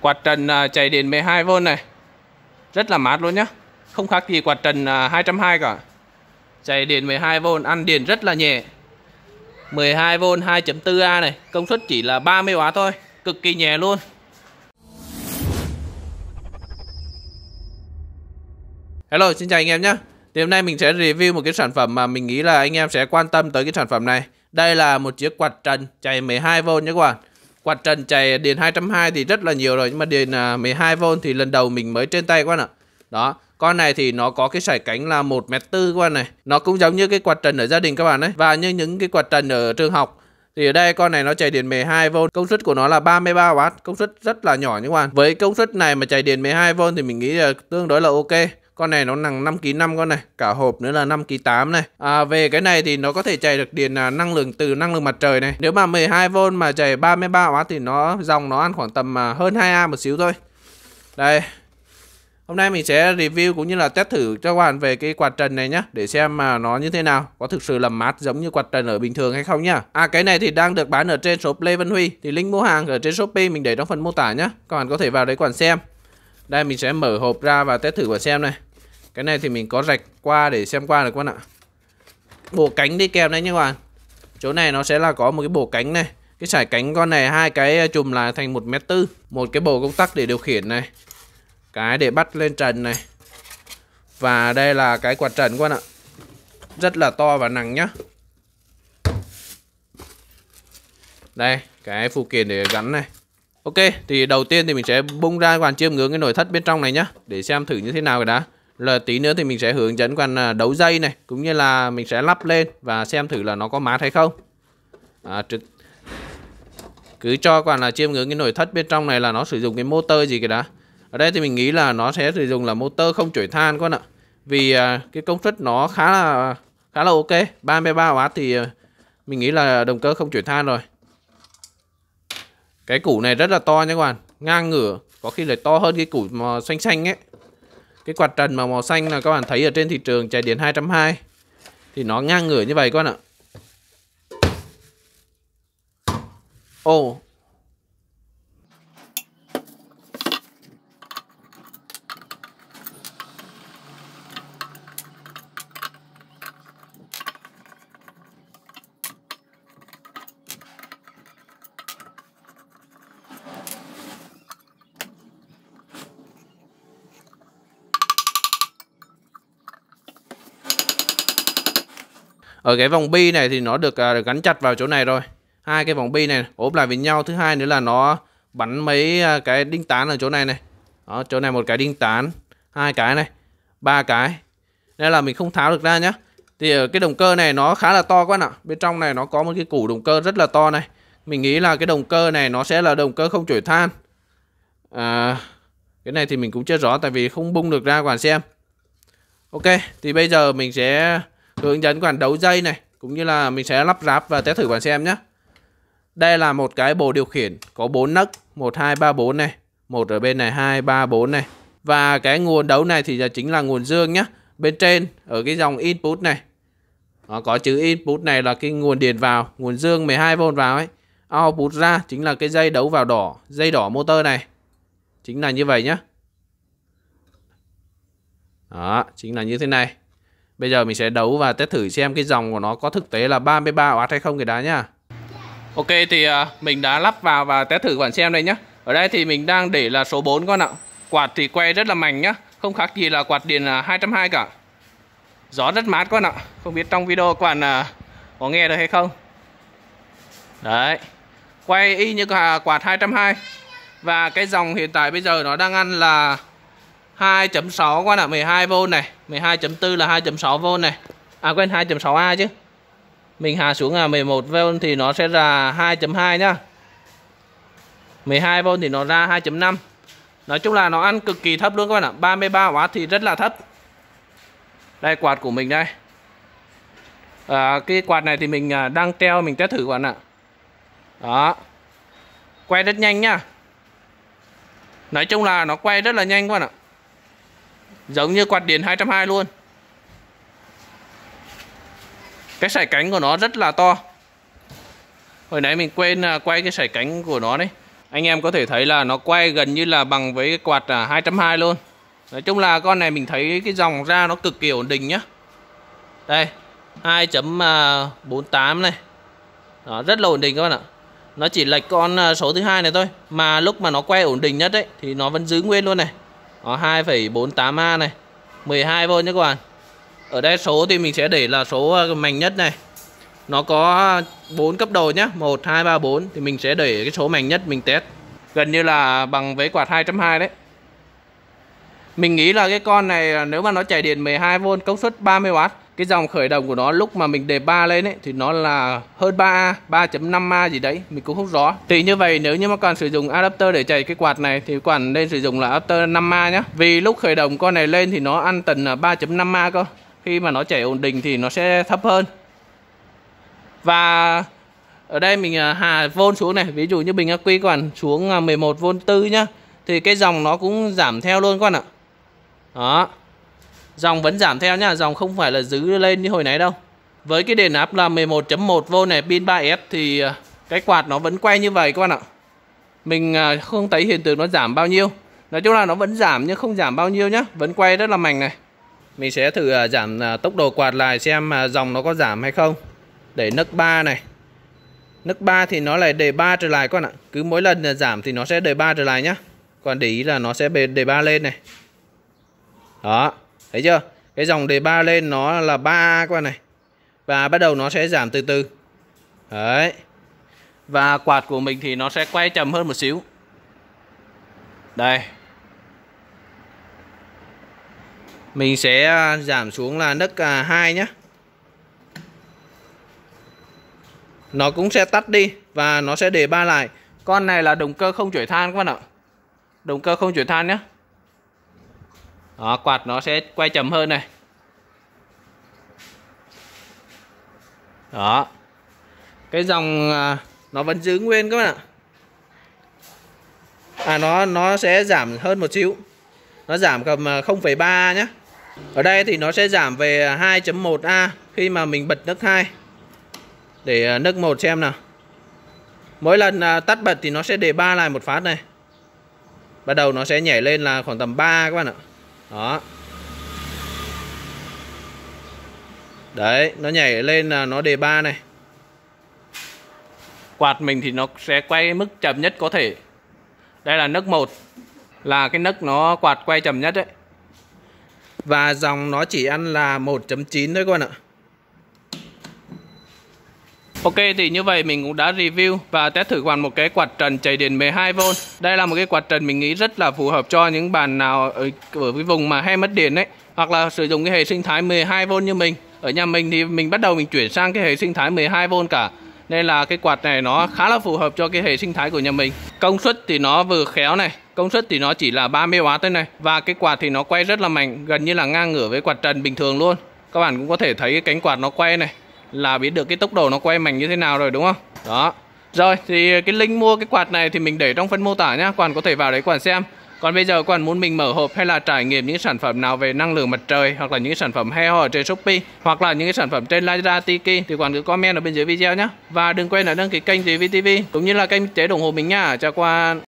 quạt trần à, chạy đến 12V này rất là mát luôn nhá không khác gì quạt trần 220 à, cả chạy điện 12V ăn điện rất là nhẹ 12V 2.4A này công suất chỉ là 30W thôi cực kỳ nhẹ luôn Hello xin chào anh em nhé thì hôm nay mình sẽ review một cái sản phẩm mà mình nghĩ là anh em sẽ quan tâm tới cái sản phẩm này đây là một chiếc quạt trần chạy 12V nhé các bạn quạt trần chạy điện 220 thì rất là nhiều rồi nhưng mà điện 12V à, thì lần đầu mình mới trên tay các bạn ạ đó con này thì nó có cái sải cánh là 1 mét tư các bạn này nó cũng giống như cái quạt trần ở gia đình các bạn đấy và như những cái quạt trần ở trường học thì ở đây con này nó chạy điện 12V, công suất của nó là 33W, công suất rất là nhỏ nhưng mà Với công suất này mà chạy điện 12V thì mình nghĩ là tương đối là ok. Con này nó nặng 5 kg 5 con này, cả hộp nữa là 5 kg 8 này. À, về cái này thì nó có thể chạy được điện à, năng lượng từ năng lượng mặt trời này. Nếu mà 12V mà chạy 33 w thì nó dòng nó ăn khoảng tầm à, hơn 2A một xíu thôi. Đây. Hôm nay mình sẽ review cũng như là test thử cho các bạn về cái quạt trần này nhá Để xem mà nó như thế nào Có thực sự làm mát giống như quạt trần ở bình thường hay không nhá À cái này thì đang được bán ở trên shop Lê Văn Huy Thì link mua hàng ở trên Shopee mình để trong phần mô tả nhá Các bạn có thể vào đấy quản xem đây mình sẽ mở hộp ra và test thử và xem này Cái này thì mình có rạch qua để xem qua được các bạn ạ Bộ cánh đi kèm đấy nha các bạn Chỗ này nó sẽ là có một cái bộ cánh này Cái sải cánh con này hai cái à, chùm là thành 1 mét tư Một cái bộ công tắc để điều khiển này Cái để bắt lên trần này Và đây là cái quạt trần các bạn ạ Rất là to và nặng nhá Đây cái phụ kiện để gắn này Ok, thì đầu tiên thì mình sẽ bung ra quan chiêm ngưỡng cái nội thất bên trong này nhá Để xem thử như thế nào rồi đã Là tí nữa thì mình sẽ hướng dẫn quan à, đấu dây này Cũng như là mình sẽ lắp lên và xem thử là nó có mát hay không à, trực... Cứ cho quan là chiêm ngưỡng cái nội thất bên trong này là nó sử dụng cái motor gì kìa đã Ở đây thì mình nghĩ là nó sẽ sử dụng là motor không chổi than quan ạ Vì à, cái công suất nó khá là khá là ok 33W thì à, mình nghĩ là động cơ không chổi than rồi cái củ này rất là to nha các bạn Ngang ngửa Có khi lại to hơn cái củ màu xanh xanh ấy Cái quạt trần mà màu xanh là các bạn thấy ở trên thị trường chạy đến 220 Thì nó ngang ngửa như vậy các bạn ạ Ồ, oh, ở cái vòng bi này thì nó được, à, được gắn chặt vào chỗ này rồi hai cái vòng bi này ốp lại với nhau thứ hai nữa là nó bắn mấy à, cái đinh tán ở chỗ này này đó chỗ này một cái đinh tán hai cái này ba cái nên là mình không tháo được ra nhá thì ở cái động cơ này nó khá là to quá ạ bên trong này nó có một cái củ động cơ rất là to này mình nghĩ là cái động cơ này nó sẽ là động cơ không chổi than à, cái này thì mình cũng chưa rõ tại vì không bung được ra quản xem ok thì bây giờ mình sẽ hướng dẫn quản đấu dây này cũng như là mình sẽ lắp ráp và test thử bạn xem nhé đây là một cái bộ điều khiển có 4 nấc 1 2 3 4 này một ở bên này 2 3 4 này và cái nguồn đấu này thì là chính là nguồn dương nhé bên trên ở cái dòng input này nó có chữ input này là cái nguồn điện vào nguồn dương 12V vào ấy output ra chính là cái dây đấu vào đỏ dây đỏ motor này chính là như vậy nhé đó chính là như thế này Bây giờ mình sẽ đấu và test thử xem cái dòng của nó có thực tế là 33 oát hay không cái đá nhá. Ok thì à, mình đã lắp vào và test thử bạn xem đây nhá. Ở đây thì mình đang để là số 4 con ạ. Quạt thì quay rất là mạnh nhá, không khác gì là quạt điện 220 à, cả. Gió rất mát con ạ. Không biết trong video các à, có nghe được hay không. Đấy. Quay y như quạt 220. Và cái dòng hiện tại bây giờ nó đang ăn là 2.6 con ạ, 12V này 12.4 là 2.6V này à quên 2.6A chứ mình hạ xuống là 11V thì nó sẽ ra 2.2 nhá 12V thì nó ra 2.5 Nói chung là nó ăn cực kỳ thấp luôn các bạn ạ 33W thì rất là thấp Đây quạt của mình đây à, Cái quạt này thì mình à, đang treo Mình test thử các bạn ạ Đó Quay rất nhanh nhá Nói chung là nó quay rất là nhanh các bạn ạ Giống như quạt điện 220 luôn Cái sải cánh của nó rất là to Hồi nãy mình quên à, quay cái sải cánh của nó đấy Anh em có thể thấy là nó quay gần như là bằng với cái quạt 220 à, luôn Nói chung là con này mình thấy cái dòng ra nó cực kỳ ổn định nhá Đây 2.48 à, này Đó, Rất là ổn định các bạn ạ Nó chỉ lệch con số thứ hai này thôi Mà lúc mà nó quay ổn định nhất đấy Thì nó vẫn giữ nguyên luôn này đó 2,48A này 12V nhé các bạn Ở đây số thì mình sẽ để là số ờ, mạnh nhất này Nó có 4 cấp độ nhé 1, 2, 3, 4 Thì mình sẽ để cái số mạnh nhất mình test Gần như là bằng với quạt 2.2 đấy mình nghĩ là cái con này à, nếu mà nó chạy điện 12V công suất 30W cái dòng khởi động của nó lúc mà mình đề ba lên ấy, thì nó là hơn 3A, 3.5A gì đấy, mình cũng không rõ. Thì như vậy nếu như mà còn sử dụng adapter để chạy cái quạt này thì quản nên sử dụng là adapter 5A nhá. Vì lúc khởi động con này lên thì nó ăn tần 3.5A à, cơ. Khi mà nó chạy ổn định thì nó sẽ thấp hơn. Và ở đây mình à, hạ vôn xuống này, ví dụ như bình ắc quy quản xuống 11 vôn tư nhá. Thì cái dòng nó cũng giảm theo luôn con ạ đó dòng vẫn giảm theo nha dòng không phải là giữ lên như hồi nãy đâu với cái đền áp là 11.1V này pin 3S thì à, cái quạt nó vẫn quay như vậy các bạn ạ mình à, không thấy hiện tượng nó giảm bao nhiêu nói chung là nó vẫn giảm nhưng không giảm bao nhiêu nhá vẫn quay rất là mạnh này mình sẽ thử à, giảm tốc độ quạt lại xem dòng nó có giảm hay không để nấc 3 này nấc 3 thì nó lại đề 3 trở lại các bạn ạ cứ mỗi lần giảm thì nó sẽ đề 3 trở lại nhá còn để ý là nó sẽ đề 3 lên này đó thấy chưa cái dòng đề ba lên nó là 3A các bạn này và bắt đầu nó sẽ giảm từ từ đấy và quạt của mình thì nó sẽ quay chậm hơn một xíu đây mình sẽ à, giảm xuống là nấc 2 à, nhé nó cũng sẽ tắt đi và nó sẽ đề ba lại con này là động cơ không chuyển than các bạn ạ động cơ không chuyển than nhé đó, quạt nó sẽ quay chậm hơn này đó cái dòng à, nó vẫn giữ nguyên các bạn ạ à nó nó sẽ giảm hơn một xíu nó giảm cầm 0,3 à, nhé ở đây thì nó sẽ giảm về 2.1A khi mà mình bật nước 2 để à, nước 1 xem nào mỗi lần tắt bật thì nó sẽ để 3 lại một phát này bắt đầu nó sẽ nhảy lên là khoảng tầm 3 các bạn ạ đó đấy nó nhảy lên là nó đề ba này quạt mình thì nó sẽ quay mức chậm nhất có thể đây là nấc 1 là cái nấc nó quạt quay chậm nhất đấy và dòng nó chỉ ăn là 1.9 thôi con ạ Ok thì như vậy mình cũng đã review và test thử hoàn một cái quạt trần chạy điện 12V. Đây là một cái quạt trần mình nghĩ rất là phù hợp cho những bạn nào ở, ở cái vùng mà hay mất điện đấy hoặc là sử dụng cái hệ sinh thái 12V như mình. Ở nhà mình thì mình bắt đầu mình chuyển sang cái hệ sinh thái 12V cả. Nên là cái quạt này nó khá là phù hợp cho cái hệ sinh thái của nhà mình. Công suất thì nó vừa khéo này, công suất thì nó chỉ là 30W thế này và cái quạt thì nó quay rất là mạnh, gần như là ngang ngửa với quạt trần bình thường luôn. Các bạn cũng có thể thấy cái cánh quạt nó quay này là biết được cái tốc độ nó quay mạnh như thế nào rồi đúng không đó rồi thì cái link mua cái quạt này thì mình để trong phần mô tả nhá quản có thể vào đấy quản xem còn bây giờ các muốn mình mở hộp hay là trải nghiệm những sản phẩm nào về năng lượng mặt trời hoặc là những sản phẩm heo ở trên Shopee hoặc là những cái sản phẩm trên Lazada Tiki thì các cứ comment ở bên dưới video nhé. Và đừng quên là đăng ký kênh GVTV cũng như là kênh chế ủng hộ mình nha. Chào các